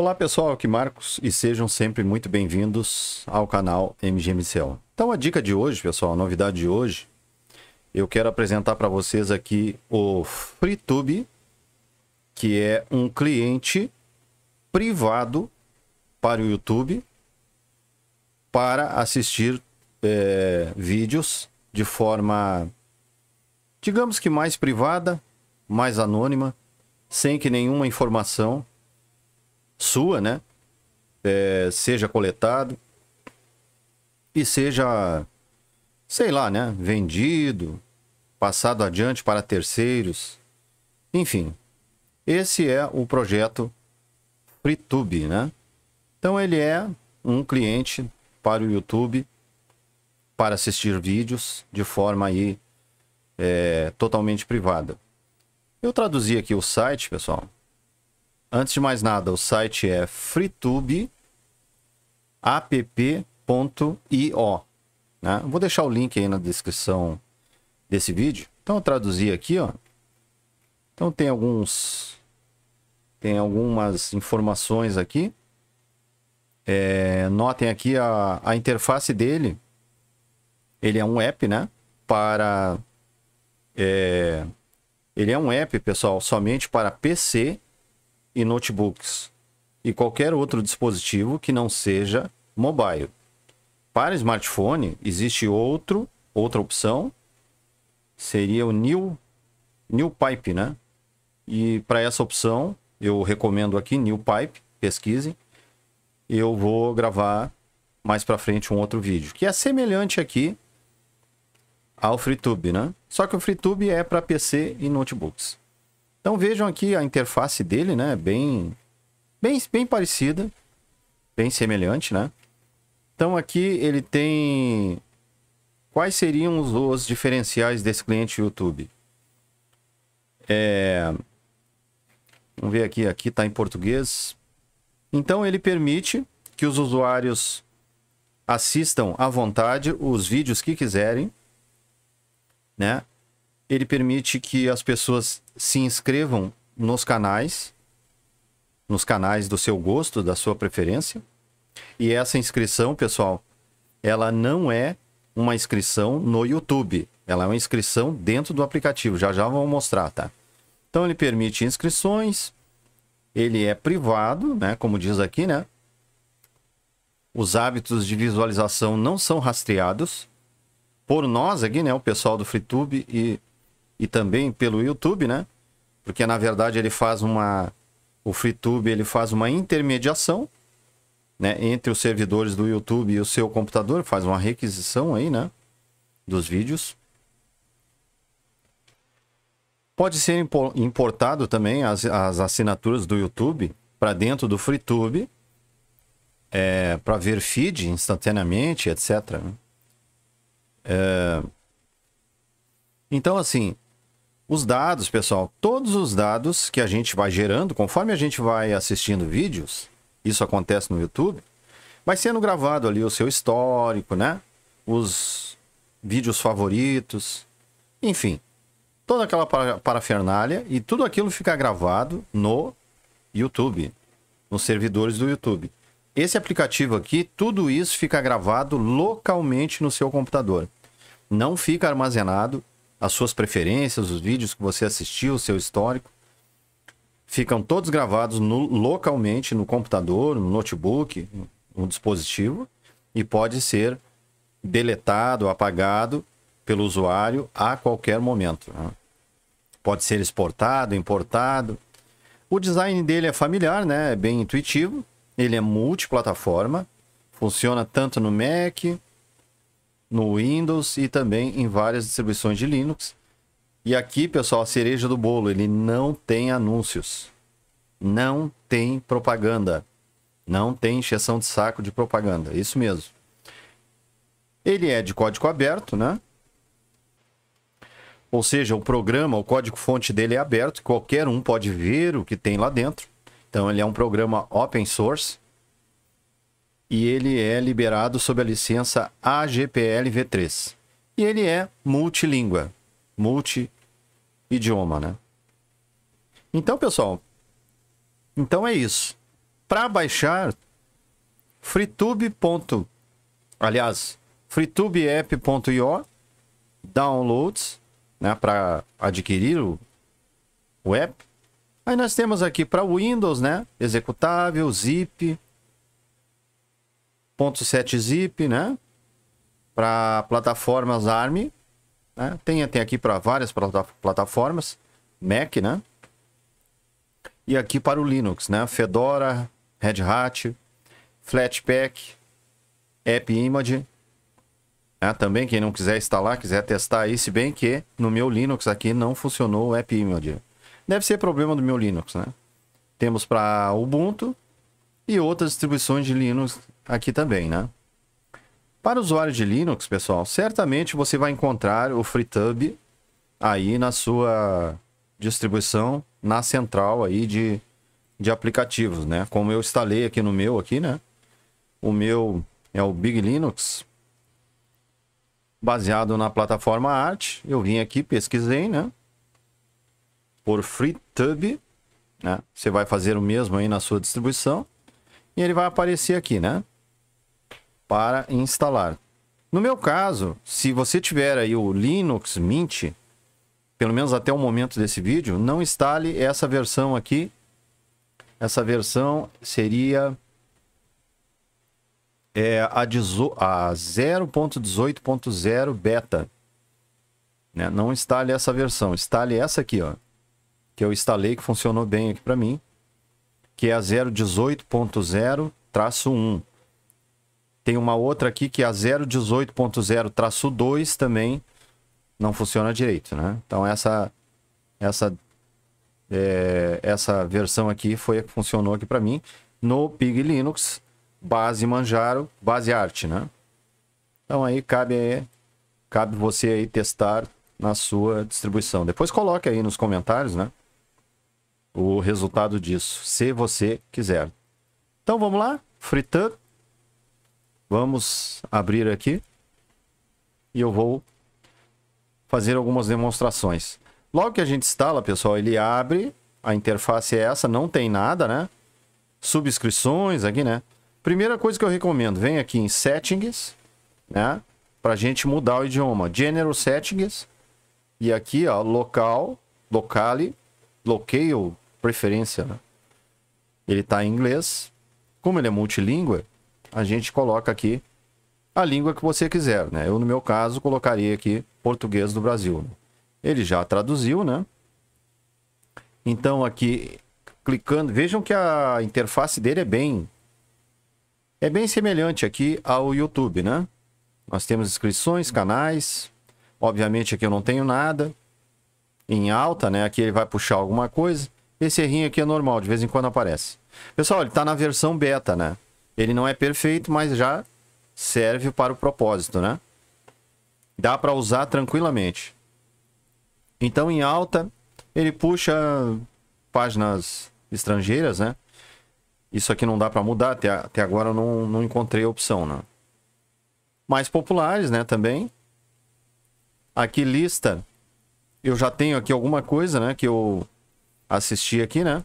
Olá pessoal, aqui Marcos e sejam sempre muito bem-vindos ao canal MGMCL. Então a dica de hoje, pessoal, a novidade de hoje, eu quero apresentar para vocês aqui o FreeTube, que é um cliente privado para o YouTube para assistir é, vídeos de forma, digamos que mais privada, mais anônima, sem que nenhuma informação sua, né? É, seja coletado e seja, sei lá, né? Vendido, passado adiante para terceiros. Enfim, esse é o projeto FreeTube, né? Então ele é um cliente para o YouTube para assistir vídeos de forma aí é, totalmente privada. Eu traduzi aqui o site, pessoal, Antes de mais nada, o site é freetube.app.io. Né? Vou deixar o link aí na descrição desse vídeo. Então eu traduzi aqui, ó. Então tem alguns tem algumas informações aqui. É, notem aqui a, a interface dele. Ele é um app, né? Para é, ele é um app, pessoal, somente para PC e notebooks e qualquer outro dispositivo que não seja mobile. Para smartphone, existe outro, outra opção, seria o New, New Pipe, né? E para essa opção, eu recomendo aqui New Pipe, pesquisem. Eu vou gravar mais para frente um outro vídeo, que é semelhante aqui ao FreeTube, né? Só que o FreeTube é para PC e notebooks. Então vejam aqui a interface dele, né? Bem, bem, bem parecida, bem semelhante, né? Então aqui ele tem quais seriam os, os diferenciais desse cliente YouTube. É... Vamos ver aqui, aqui está em português. Então ele permite que os usuários assistam à vontade os vídeos que quiserem, né? ele permite que as pessoas se inscrevam nos canais, nos canais do seu gosto, da sua preferência. E essa inscrição, pessoal, ela não é uma inscrição no YouTube. Ela é uma inscrição dentro do aplicativo. Já já vou mostrar, tá? Então ele permite inscrições. Ele é privado, né? Como diz aqui, né? Os hábitos de visualização não são rastreados por nós aqui, né? O pessoal do FreeTube e e também pelo YouTube, né? Porque na verdade ele faz uma o FreeTube, ele faz uma intermediação, né, entre os servidores do YouTube e o seu computador, faz uma requisição aí, né, dos vídeos. Pode ser importado também as, as assinaturas do YouTube para dentro do FreeTube, é, para ver feed instantaneamente, etc. Né? É... Então, assim, os dados, pessoal, todos os dados que a gente vai gerando, conforme a gente vai assistindo vídeos, isso acontece no YouTube, vai sendo gravado ali o seu histórico, né? Os vídeos favoritos, enfim, toda aquela parafernália e tudo aquilo fica gravado no YouTube, nos servidores do YouTube. Esse aplicativo aqui, tudo isso fica gravado localmente no seu computador. Não fica armazenado as suas preferências, os vídeos que você assistiu, o seu histórico. Ficam todos gravados no, localmente no computador, no notebook, no dispositivo, e pode ser deletado, apagado pelo usuário a qualquer momento. Né? Pode ser exportado, importado. O design dele é familiar, né? é bem intuitivo. Ele é multiplataforma, funciona tanto no Mac, no Windows e também em várias distribuições de Linux. E aqui, pessoal, a cereja do bolo, ele não tem anúncios. Não tem propaganda. Não tem encheção de saco de propaganda, isso mesmo. Ele é de código aberto, né? Ou seja, o programa, o código-fonte dele é aberto, qualquer um pode ver o que tem lá dentro. Então, ele é um programa open source e ele é liberado sob a licença AGPL V3. E ele é multilíngua, multi-idioma, né? Então, pessoal, então é isso. Para baixar, freetube. Aliás, freetubeapp.io downloads, né, para adquirir o, o app. Aí nós temos aqui para Windows, né, executável, zip, .7 zip, né? Para plataformas ARM, né? Tem, tem aqui para várias plataformas, Mac, né? E aqui para o Linux, né? Fedora, Red Hat, Flatpak, AppImage. Né? Também quem não quiser instalar, quiser testar aí, se bem que no meu Linux aqui não funcionou o AppImage. Deve ser problema do meu Linux, né? Temos para Ubuntu e outras distribuições de Linux aqui também, né? Para usuário de Linux, pessoal, certamente você vai encontrar o FreeTub aí na sua distribuição, na central aí de, de aplicativos, né? Como eu instalei aqui no meu aqui, né? O meu é o Big Linux, baseado na plataforma Art. Eu vim aqui, pesquisei, né? Por FreeTub, né? Você vai fazer o mesmo aí na sua distribuição e ele vai aparecer aqui, né? para instalar. No meu caso, se você tiver aí o Linux Mint, pelo menos até o momento desse vídeo, não instale essa versão aqui. Essa versão seria é, a, a 0.18.0 beta. Né? Não instale essa versão, instale essa aqui, ó, que eu instalei, que funcionou bem aqui para mim, que é a 0.18.0-1. Tem uma outra aqui que é a 018.0-2 também não funciona direito, né? Então essa essa é, essa versão aqui foi a que funcionou aqui para mim no Pig Linux base Manjaro, base Art, né? Então aí cabe aí, cabe você aí testar na sua distribuição. Depois coloque aí nos comentários, né? O resultado disso, se você quiser. Então vamos lá, fritando Vamos abrir aqui. E eu vou fazer algumas demonstrações. Logo que a gente instala, pessoal, ele abre. A interface é essa, não tem nada, né? Subscrições aqui, né? Primeira coisa que eu recomendo, vem aqui em Settings, né? a gente mudar o idioma. General Settings. E aqui, ó, Local, Locale, Locale, Preferência, né? Ele está em inglês. Como ele é multilíngue, a gente coloca aqui a língua que você quiser, né? Eu, no meu caso, colocaria aqui português do Brasil. Né? Ele já traduziu, né? Então, aqui, clicando... Vejam que a interface dele é bem... É bem semelhante aqui ao YouTube, né? Nós temos inscrições, canais. Obviamente, aqui eu não tenho nada. Em alta, né? Aqui ele vai puxar alguma coisa. Esse errinho aqui é normal, de vez em quando aparece. Pessoal, ele está na versão beta, né? Ele não é perfeito, mas já serve para o propósito, né? Dá para usar tranquilamente. Então, em alta, ele puxa páginas estrangeiras, né? Isso aqui não dá para mudar, até, até agora eu não, não encontrei a opção, né? Mais populares, né, também. Aqui lista, eu já tenho aqui alguma coisa, né, que eu assisti aqui, né?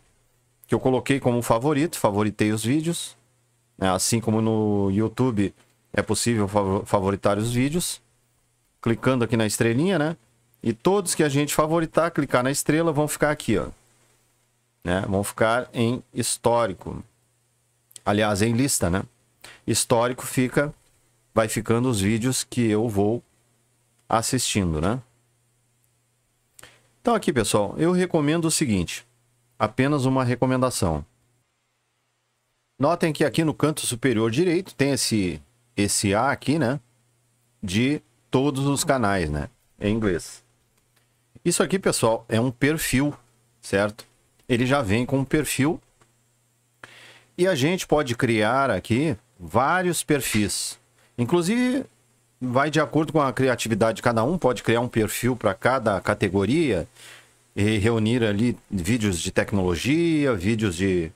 Que eu coloquei como favorito, favoritei os vídeos. Né? Assim como no YouTube é possível favoritar os vídeos, clicando aqui na estrelinha, né? E todos que a gente favoritar, clicar na estrela, vão ficar aqui, ó. Né? Vão ficar em histórico. Aliás, em lista, né? Histórico fica, vai ficando os vídeos que eu vou assistindo, né? Então aqui, pessoal, eu recomendo o seguinte. Apenas uma recomendação. Notem que aqui no canto superior direito tem esse, esse A aqui, né? De todos os canais, né? Em inglês. Isso aqui, pessoal, é um perfil, certo? Ele já vem com um perfil. E a gente pode criar aqui vários perfis. Inclusive, vai de acordo com a criatividade de cada um, pode criar um perfil para cada categoria e reunir ali vídeos de tecnologia, vídeos de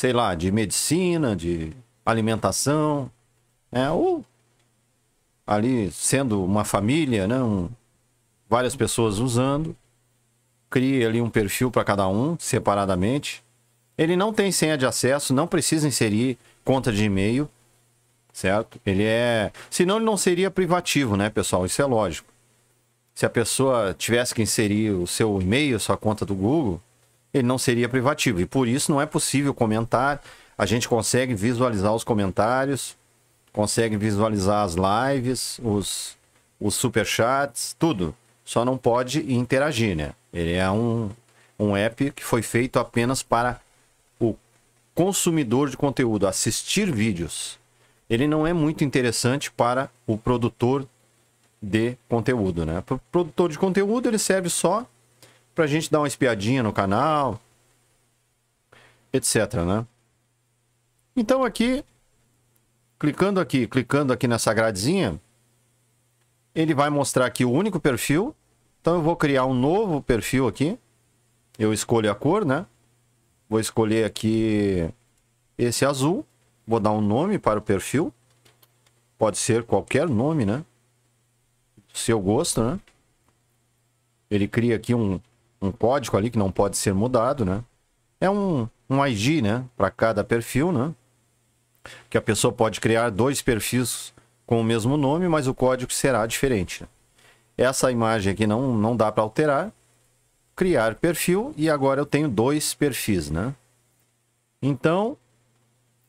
sei lá, de medicina, de alimentação, né? Ou ali sendo uma família, né? Um, várias pessoas usando, crie ali um perfil para cada um separadamente. Ele não tem senha de acesso, não precisa inserir conta de e-mail, certo? Ele é, senão ele não seria privativo, né, pessoal? Isso é lógico. Se a pessoa tivesse que inserir o seu e-mail, sua conta do Google, ele não seria privativo. E por isso não é possível comentar. A gente consegue visualizar os comentários, consegue visualizar as lives, os, os superchats, tudo. Só não pode interagir, né? Ele é um, um app que foi feito apenas para o consumidor de conteúdo assistir vídeos. Ele não é muito interessante para o produtor de conteúdo, né? Para o produtor de conteúdo, ele serve só pra gente dar uma espiadinha no canal, etc, né? Então aqui, clicando aqui, clicando aqui nessa gradezinha, ele vai mostrar aqui o único perfil. Então eu vou criar um novo perfil aqui. Eu escolho a cor, né? Vou escolher aqui esse azul. Vou dar um nome para o perfil. Pode ser qualquer nome, né? Seu gosto, né? Ele cria aqui um, um código ali que não pode ser mudado, né? É um, um ID, né? Para cada perfil, né? Que a pessoa pode criar dois perfis com o mesmo nome, mas o código será diferente. Né? Essa imagem aqui não, não dá para alterar. Criar perfil e agora eu tenho dois perfis, né? Então,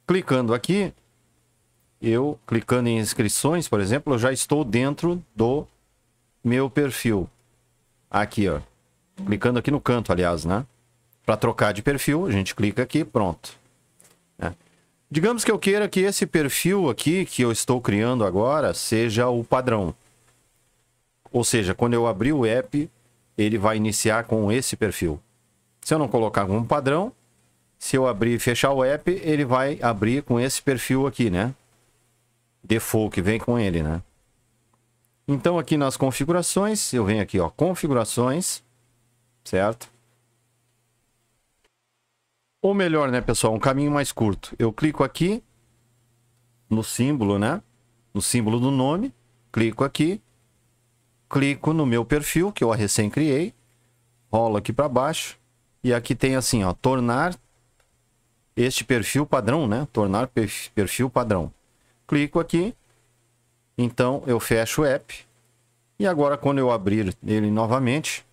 clicando aqui, eu clicando em inscrições, por exemplo, eu já estou dentro do meu perfil. Aqui, ó. Clicando aqui no canto, aliás, né? Para trocar de perfil, a gente clica aqui, pronto. É. Digamos que eu queira que esse perfil aqui que eu estou criando agora seja o padrão. Ou seja, quando eu abrir o app, ele vai iniciar com esse perfil. Se eu não colocar como padrão, se eu abrir e fechar o app, ele vai abrir com esse perfil aqui, né? Default que vem com ele, né? Então aqui nas configurações, eu venho aqui, ó, configurações certo? Ou melhor, né, pessoal, um caminho mais curto. Eu clico aqui no símbolo, né? No símbolo do nome, clico aqui, clico no meu perfil que eu recém criei, rolo aqui para baixo e aqui tem assim, ó, tornar este perfil padrão, né? Tornar perfil padrão. Clico aqui, então eu fecho o app. E agora quando eu abrir ele novamente,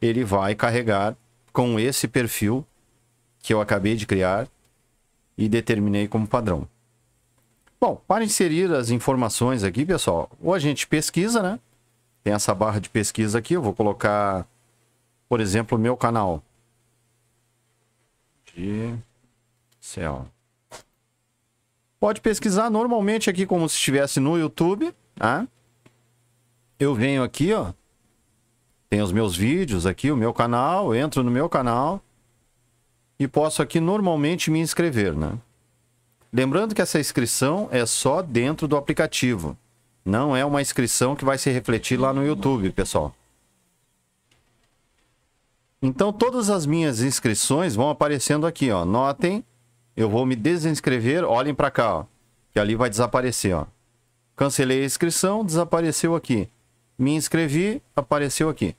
ele vai carregar com esse perfil que eu acabei de criar e determinei como padrão. Bom, para inserir as informações aqui, pessoal, ou a gente pesquisa, né? Tem essa barra de pesquisa aqui, eu vou colocar, por exemplo, o meu canal. De céu. Pode pesquisar normalmente aqui como se estivesse no YouTube, tá? Eu venho aqui, ó, tem os meus vídeos aqui, o meu canal, entro no meu canal e posso aqui normalmente me inscrever, né? Lembrando que essa inscrição é só dentro do aplicativo. Não é uma inscrição que vai se refletir lá no YouTube, pessoal. Então todas as minhas inscrições vão aparecendo aqui, ó. Notem, eu vou me desinscrever, olhem para cá, ó, que ali vai desaparecer, ó. Cancelei a inscrição, desapareceu aqui me inscrevi, apareceu aqui.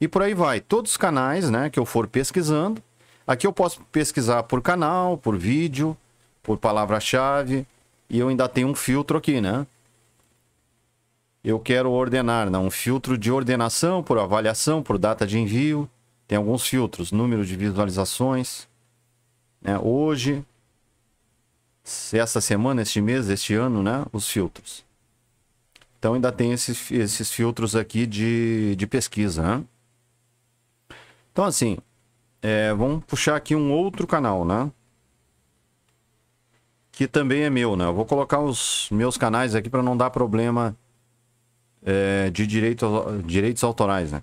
E por aí vai. Todos os canais né, que eu for pesquisando. Aqui eu posso pesquisar por canal, por vídeo, por palavra-chave. E eu ainda tenho um filtro aqui, né? Eu quero ordenar, né? um filtro de ordenação por avaliação, por data de envio. Tem alguns filtros, número de visualizações. Né? Hoje, essa semana, este mês, este ano, né? Os filtros. Então ainda tem esses, esses filtros aqui de, de pesquisa. Né? Então assim, é, vamos puxar aqui um outro canal, né? Que também é meu, né? Eu vou colocar os meus canais aqui para não dar problema é, de direito, direitos autorais, né?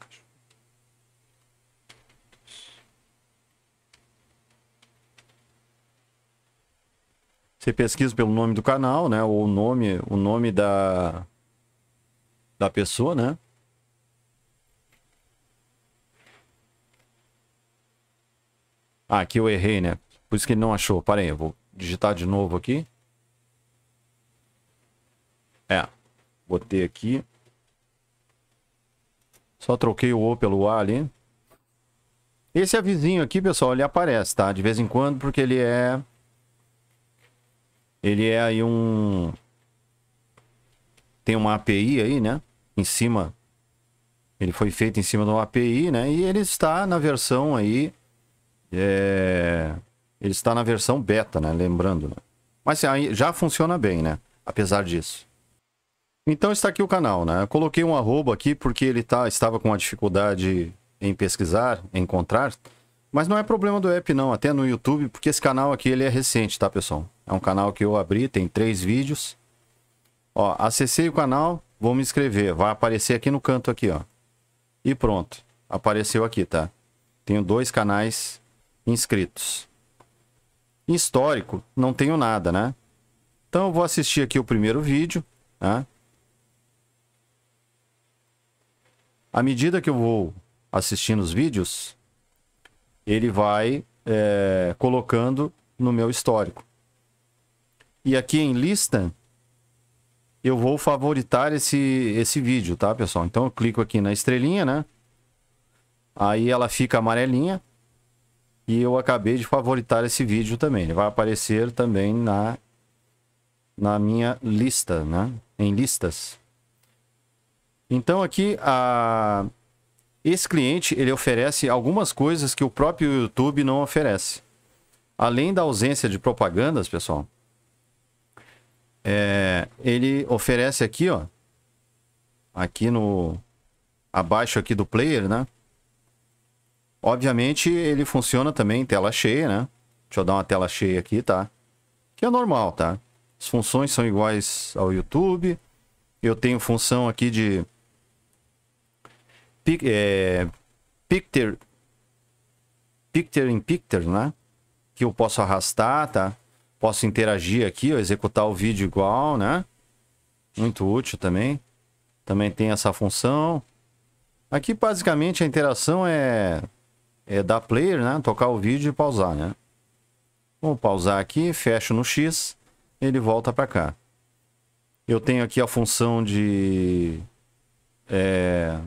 Você pesquisa pelo nome do canal, né? Ou o nome, o nome da, da pessoa, né? Ah, aqui eu errei, né? Por isso que ele não achou. Pera aí, eu vou digitar de novo aqui. É, botei aqui. Só troquei o O pelo A ali. Esse avisinho é aqui, pessoal, ele aparece, tá? De vez em quando, porque ele é... Ele é aí um... Tem uma API aí, né? em cima. Ele foi feito em cima de uma API, né? E ele está na versão aí. É... Ele está na versão beta, né? Lembrando. Né? Mas assim, aí já funciona bem, né? Apesar disso. Então está aqui o canal, né? Eu coloquei um arroba aqui porque ele tá, estava com uma dificuldade em pesquisar, em encontrar. Mas não é problema do app não, até no YouTube, porque esse canal aqui ele é recente, tá pessoal? É um canal que eu abri, tem três vídeos. Ó, acessei o canal, Vou me inscrever. Vai aparecer aqui no canto aqui, ó. E pronto. Apareceu aqui, tá? Tenho dois canais inscritos. histórico, não tenho nada, né? Então eu vou assistir aqui o primeiro vídeo, né? À medida que eu vou assistindo os vídeos, ele vai é, colocando no meu histórico. E aqui em lista, eu vou favoritar esse, esse vídeo, tá, pessoal? Então eu clico aqui na estrelinha, né? Aí ela fica amarelinha. E eu acabei de favoritar esse vídeo também. Ele vai aparecer também na, na minha lista, né? Em listas. Então aqui, a... esse cliente, ele oferece algumas coisas que o próprio YouTube não oferece. Além da ausência de propagandas, pessoal, é, ele oferece aqui, ó. Aqui no. Abaixo aqui do player, né? Obviamente ele funciona também em tela cheia, né? Deixa eu dar uma tela cheia aqui, tá? Que é normal, tá? As funções são iguais ao YouTube. Eu tenho função aqui de Pic, é, picture, picture in picture, né? Que eu posso arrastar, tá? Posso interagir aqui, ó, executar o vídeo igual, né? Muito útil também. Também tem essa função. Aqui basicamente a interação é, é dar player, né? Tocar o vídeo e pausar, né? Vou pausar aqui, fecho no X, ele volta para cá. Eu tenho aqui a função de... É,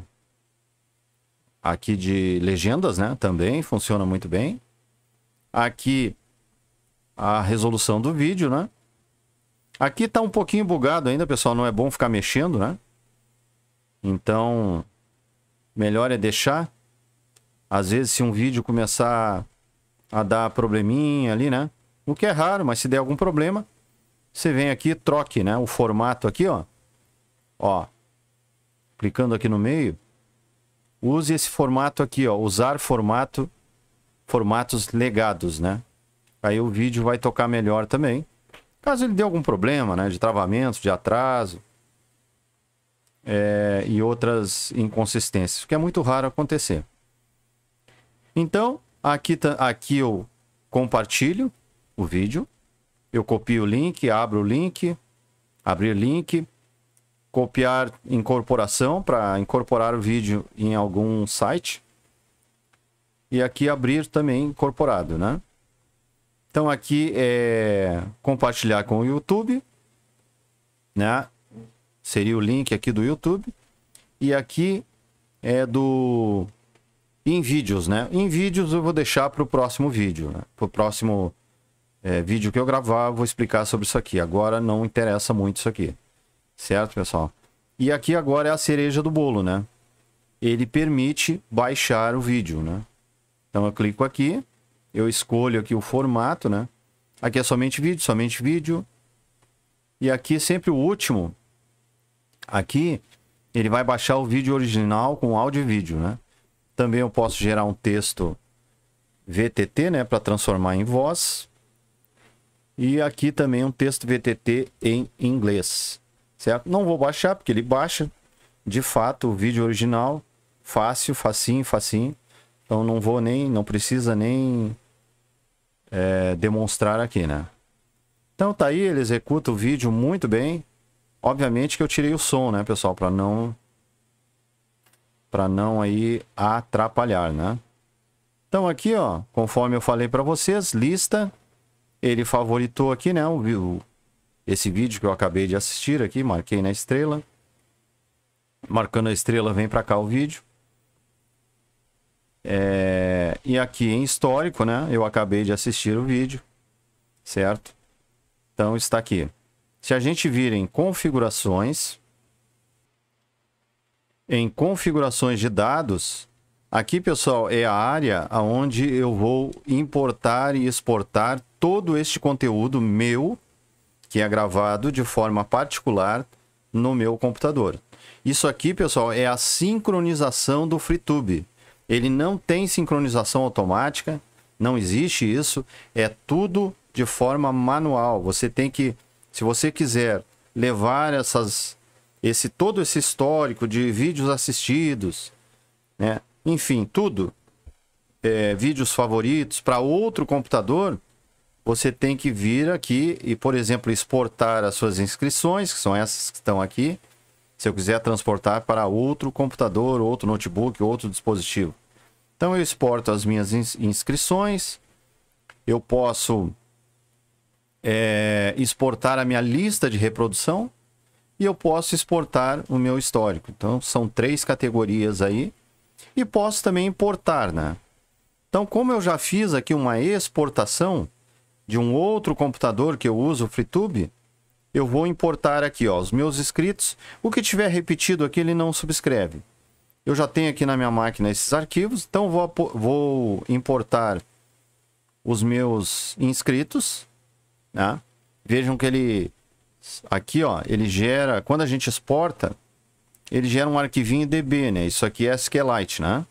aqui de legendas, né? Também funciona muito bem. Aqui a resolução do vídeo, né? Aqui tá um pouquinho bugado ainda, pessoal. Não é bom ficar mexendo, né? Então, melhor é deixar. Às vezes, se um vídeo começar a dar probleminha ali, né? O que é raro, mas se der algum problema, você vem aqui e troque, né? O formato aqui, ó. Ó. Clicando aqui no meio. Use esse formato aqui, ó. Usar formato, formatos legados, né? Aí o vídeo vai tocar melhor também. Caso ele dê algum problema, né? De travamento, de atraso. É, e outras inconsistências, que é muito raro acontecer. Então, aqui, aqui eu compartilho o vídeo, eu copio o link, abro o link, abrir link, copiar incorporação para incorporar o vídeo em algum site e aqui abrir também incorporado, né? Então aqui é compartilhar com o YouTube, né? Seria o link aqui do YouTube. E aqui é do em vídeos, né? Em vídeos eu vou deixar para o próximo vídeo, né? Para o próximo é, vídeo que eu gravar, eu vou explicar sobre isso aqui. Agora não interessa muito isso aqui, certo, pessoal? E aqui agora é a cereja do bolo, né? Ele permite baixar o vídeo, né? Então eu clico aqui eu escolho aqui o formato, né? Aqui é somente vídeo, somente vídeo. E aqui é sempre o último. Aqui ele vai baixar o vídeo original com áudio e vídeo, né? Também eu posso gerar um texto VTT, né, para transformar em voz. E aqui também um texto VTT em inglês, certo? Não vou baixar porque ele baixa de fato o vídeo original, fácil, facinho, facinho. Então não vou nem, não precisa nem é, demonstrar aqui, né? Então tá aí, ele executa o vídeo muito bem. Obviamente que eu tirei o som, né, pessoal, para não para não aí atrapalhar, né? Então aqui, ó, conforme eu falei para vocês, lista, ele favoritou aqui, né, o, o, esse vídeo que eu acabei de assistir aqui, marquei na estrela. Marcando a estrela, vem para cá o vídeo. É, e aqui em histórico, né? Eu acabei de assistir o vídeo, certo? Então está aqui. Se a gente vir em configurações, em configurações de dados, aqui pessoal é a área onde eu vou importar e exportar todo este conteúdo meu, que é gravado de forma particular no meu computador. Isso aqui, pessoal, é a sincronização do FreeTube. Ele não tem sincronização automática, não existe isso, é tudo de forma manual. Você tem que, se você quiser levar essas esse todo esse histórico de vídeos assistidos, né? Enfim, tudo é, vídeos favoritos para outro computador, você tem que vir aqui e, por exemplo, exportar as suas inscrições, que são essas que estão aqui, se eu quiser transportar para outro computador, outro notebook, outro dispositivo. Então eu exporto as minhas inscrições, eu posso é, exportar a minha lista de reprodução e eu posso exportar o meu histórico. Então são três categorias aí e posso também importar, né? Então como eu já fiz aqui uma exportação de um outro computador que eu uso, o FreeTube, eu vou importar aqui, ó, os meus inscritos. O que tiver repetido aqui, ele não subscreve. Eu já tenho aqui na minha máquina esses arquivos, então vou, vou importar os meus inscritos, né? Vejam que ele aqui, ó, ele gera, quando a gente exporta, ele gera um arquivinho DB, né? Isso aqui é SQLite, né?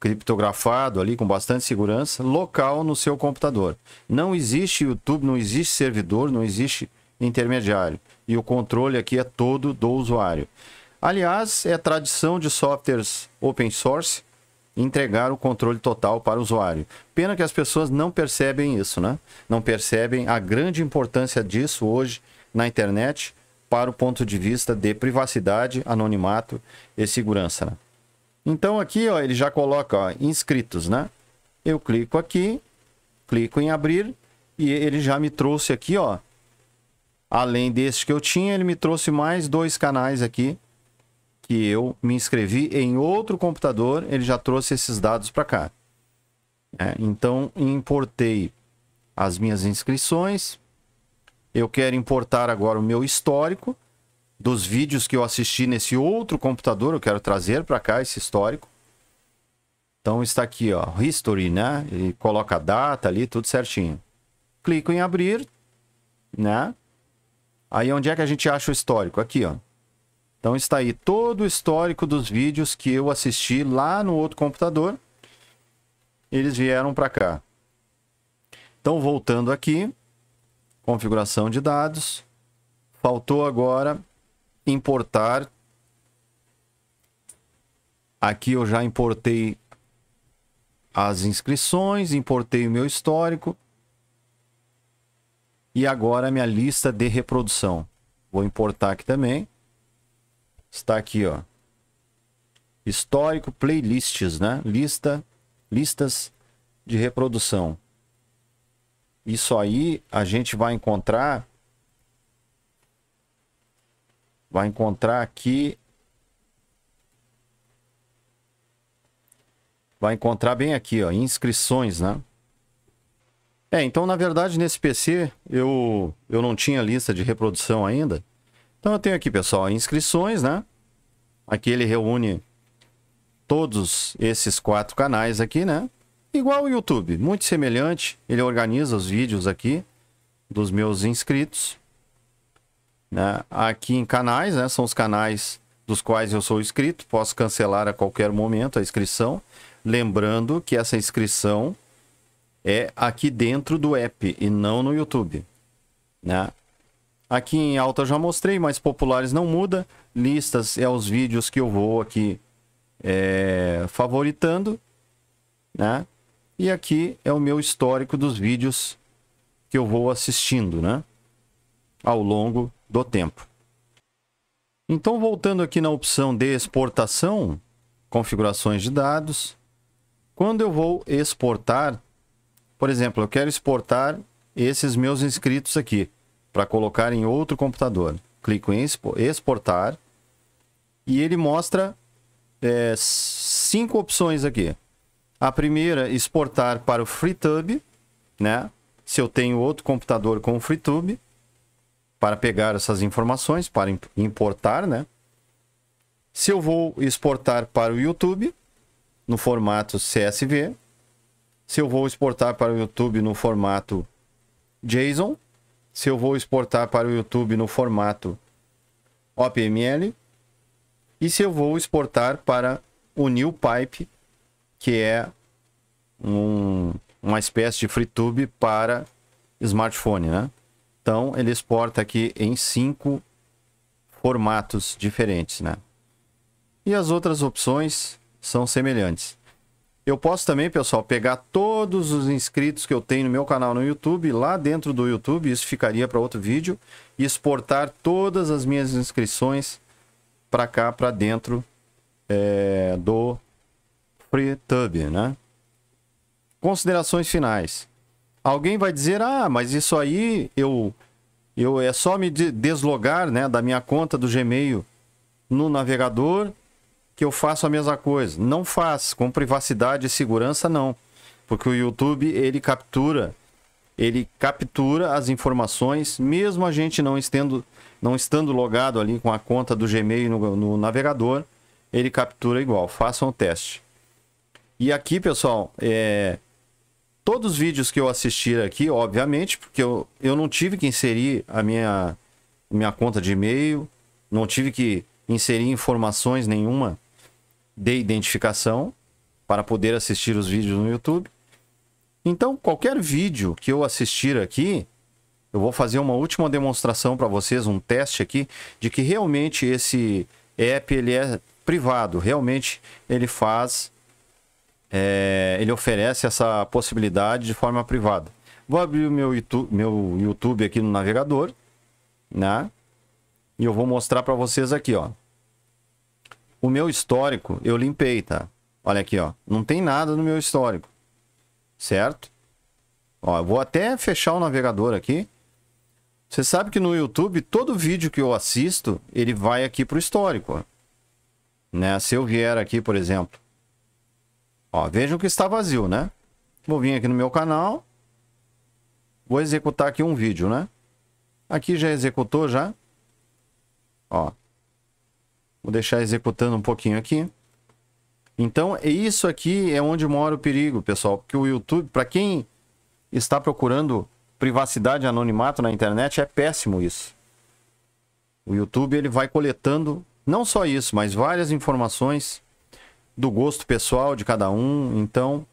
criptografado ali com bastante segurança, local no seu computador. Não existe YouTube, não existe servidor, não existe intermediário. E o controle aqui é todo do usuário. Aliás, é tradição de softwares open source entregar o controle total para o usuário. Pena que as pessoas não percebem isso, né? Não percebem a grande importância disso hoje na internet para o ponto de vista de privacidade, anonimato e segurança. Né? Então aqui, ó, ele já coloca ó, inscritos, né? Eu clico aqui, clico em abrir e ele já me trouxe aqui, ó, Além desses que eu tinha, ele me trouxe mais dois canais aqui que eu me inscrevi em outro computador, ele já trouxe esses dados para cá. É, então, importei as minhas inscrições. Eu quero importar agora o meu histórico dos vídeos que eu assisti nesse outro computador. Eu quero trazer para cá esse histórico. Então, está aqui, ó, History, né? E coloca a data ali, tudo certinho. Clico em abrir, né? Aí onde é que a gente acha o histórico? Aqui, ó. Então está aí todo o histórico dos vídeos que eu assisti lá no outro computador. Eles vieram para cá. Então voltando aqui, configuração de dados. Faltou agora importar. Aqui eu já importei as inscrições, importei o meu histórico. E agora minha lista de reprodução. Vou importar aqui também. Está aqui, ó. Histórico, playlists, né? Lista, listas de reprodução. Isso aí a gente vai encontrar vai encontrar aqui vai encontrar bem aqui, ó, inscrições, né? É, então na verdade nesse PC eu, eu não tinha lista de reprodução ainda. Então eu tenho aqui, pessoal, inscrições, né? Aqui ele reúne todos esses quatro canais aqui, né? Igual o YouTube, muito semelhante. Ele organiza os vídeos aqui dos meus inscritos. Né? Aqui em canais, né? São os canais dos quais eu sou inscrito. Posso cancelar a qualquer momento a inscrição. Lembrando que essa inscrição é aqui dentro do app e não no YouTube. Né? Aqui em alta já mostrei, mas populares não muda. Listas é os vídeos que eu vou aqui é, favoritando. Né? E aqui é o meu histórico dos vídeos que eu vou assistindo né? ao longo do tempo. Então, voltando aqui na opção de exportação, configurações de dados, quando eu vou exportar, por exemplo, eu quero exportar esses meus inscritos aqui para colocar em outro computador. Clico em exportar e ele mostra é, cinco opções aqui. A primeira, exportar para o FreeTube, né? Se eu tenho outro computador com o FreeTube, para pegar essas informações, para importar, né? Se eu vou exportar para o YouTube, no formato CSV, se eu vou exportar para o YouTube no formato JSON, se eu vou exportar para o YouTube no formato OPML e se eu vou exportar para o NewPipe, que é um, uma espécie de FreeTube para smartphone, né? Então ele exporta aqui em cinco formatos diferentes, né? E as outras opções são semelhantes. Eu posso também, pessoal, pegar todos os inscritos que eu tenho no meu canal no YouTube, lá dentro do YouTube, isso ficaria para outro vídeo, e exportar todas as minhas inscrições para cá, para dentro é, do FreeTube, né? Considerações finais. Alguém vai dizer, ah, mas isso aí eu, eu é só me deslogar né, da minha conta do Gmail no navegador que eu faço a mesma coisa. Não faz, com privacidade e segurança não, porque o YouTube ele captura, ele captura as informações, mesmo a gente não estando, não estando logado ali com a conta do Gmail no, no navegador, ele captura igual. Façam o teste. E aqui, pessoal, é... todos os vídeos que eu assistir aqui, obviamente, porque eu, eu não tive que inserir a minha, minha conta de e-mail, não tive que inserir informações nenhuma de identificação para poder assistir os vídeos no YouTube. Então, qualquer vídeo que eu assistir aqui, eu vou fazer uma última demonstração para vocês, um teste aqui, de que realmente esse app ele é privado, realmente ele faz, é, ele oferece essa possibilidade de forma privada. Vou abrir o meu YouTube, meu YouTube aqui no navegador, né? E eu vou mostrar para vocês aqui, ó. O meu histórico eu limpei, tá? Olha aqui, ó. Não tem nada no meu histórico. Certo? Ó, eu vou até fechar o navegador aqui. Você sabe que no YouTube, todo vídeo que eu assisto, ele vai aqui pro histórico, ó. Né? Se eu vier aqui, por exemplo. Ó, vejam que está vazio, né? Vou vir aqui no meu canal. Vou executar aqui um vídeo, né? Aqui já executou já. Ó, Vou deixar executando um pouquinho aqui. Então, é isso aqui é onde mora o perigo, pessoal. Porque o YouTube, para quem está procurando privacidade e anonimato na internet, é péssimo isso. O YouTube ele vai coletando não só isso, mas várias informações do gosto pessoal de cada um. Então,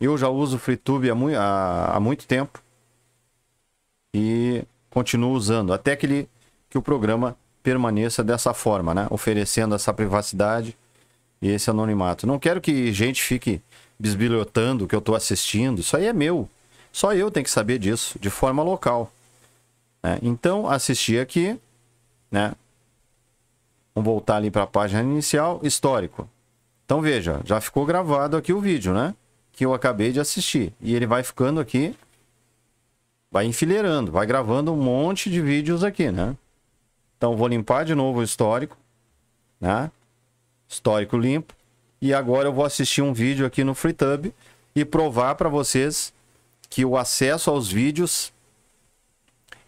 eu já uso o FreeTube há, mu há, há muito tempo e continuo usando até que, ele, que o programa permaneça dessa forma, né? Oferecendo essa privacidade e esse anonimato. Não quero que gente fique bisbilhotando o que eu estou assistindo. Isso aí é meu. Só eu tenho que saber disso, de forma local. Né? Então, assistir aqui, né? Vamos voltar ali para a página inicial, histórico. Então veja, já ficou gravado aqui o vídeo, né? Que eu acabei de assistir. E ele vai ficando aqui, vai enfileirando, vai gravando um monte de vídeos aqui, né? Então, vou limpar de novo o histórico, né? Histórico limpo. E agora eu vou assistir um vídeo aqui no FreeTube e provar para vocês que o acesso aos vídeos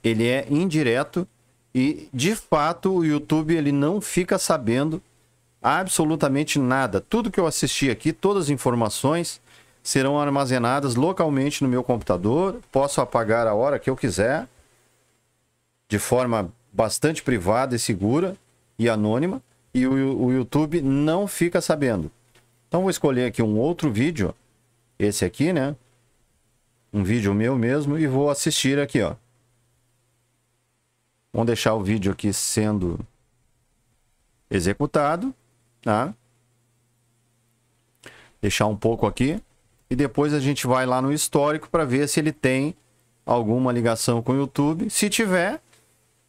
ele é indireto e de fato o YouTube ele não fica sabendo absolutamente nada. Tudo que eu assisti aqui, todas as informações serão armazenadas localmente no meu computador. Posso apagar a hora que eu quiser de forma bastante privada e segura e anônima e o, o YouTube não fica sabendo. Então vou escolher aqui um outro vídeo, esse aqui, né? Um vídeo meu mesmo e vou assistir aqui, ó. Vamos deixar o vídeo aqui sendo executado, tá? Deixar um pouco aqui e depois a gente vai lá no histórico para ver se ele tem alguma ligação com o YouTube. Se tiver,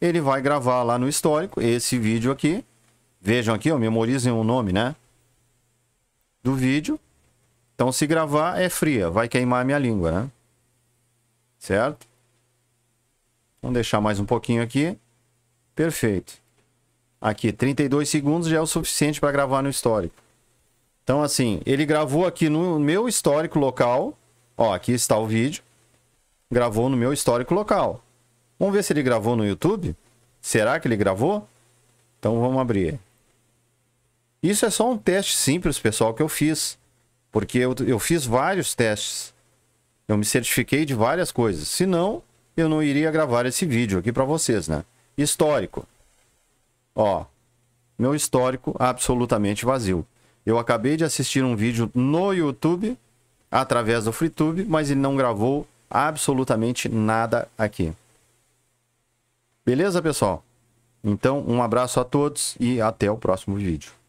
ele vai gravar lá no histórico esse vídeo aqui. Vejam aqui, ó, memorizem o nome, né? Do vídeo. Então, se gravar, é fria. Vai queimar a minha língua, né? Certo? Vamos deixar mais um pouquinho aqui. Perfeito. Aqui, 32 segundos já é o suficiente para gravar no histórico. Então, assim, ele gravou aqui no meu histórico local. Ó, aqui está o vídeo. Gravou no meu histórico local. Vamos ver se ele gravou no YouTube? Será que ele gravou? Então vamos abrir. Isso é só um teste simples, pessoal, que eu fiz. Porque eu, eu fiz vários testes. Eu me certifiquei de várias coisas. Se não, eu não iria gravar esse vídeo aqui para vocês, né? Histórico. Ó, meu histórico absolutamente vazio. Eu acabei de assistir um vídeo no YouTube, através do FreeTube, mas ele não gravou absolutamente nada aqui. Beleza, pessoal? Então, um abraço a todos e até o próximo vídeo.